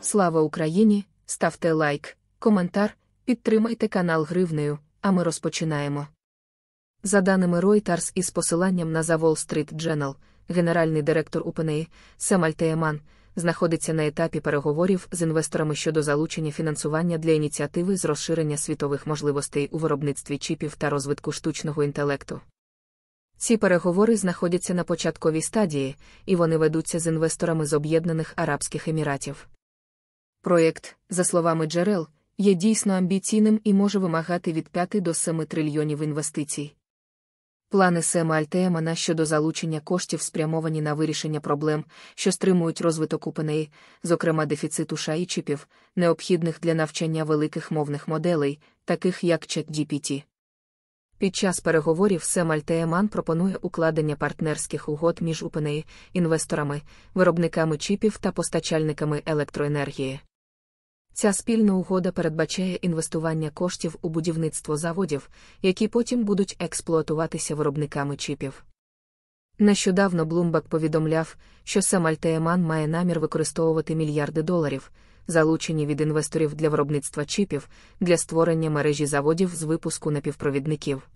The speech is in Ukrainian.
Слава Україні! Ставте лайк, коментар, підтримайте канал Гривнею, а ми розпочинаємо. За даними Reuters із посиланням на The Wall Street Journal, генеральний директор UPNI Сем Альтеєман, знаходиться на етапі переговорів з інвесторами щодо залучення фінансування для ініціативи з розширення світових можливостей у виробництві чіпів та розвитку штучного інтелекту. Ці переговори знаходяться на початковій стадії, і вони ведуться з інвесторами з Об'єднаних Арабських Еміратів. Проєкт, за словами джерел, є дійсно амбіційним і може вимагати від 5 до 7 трильйонів інвестицій. Плани Сема Альтеемана щодо залучення коштів спрямовані на вирішення проблем, що стримують розвиток УПНІ, зокрема дефіциту ша необхідних для навчання великих мовних моделей, таких як ChatGPT. Під час переговорів Сем Альтеман пропонує укладення партнерських угод між УПНІ, інвесторами, виробниками чіпів та постачальниками електроенергії. Ця спільна угода передбачає інвестування коштів у будівництво заводів, які потім будуть експлуатуватися виробниками чіпів. Нещодавно Блумбак повідомляв, що сам Альтеєман має намір використовувати мільярди доларів, залучені від інвесторів для виробництва чіпів, для створення мережі заводів з випуску напівпровідників.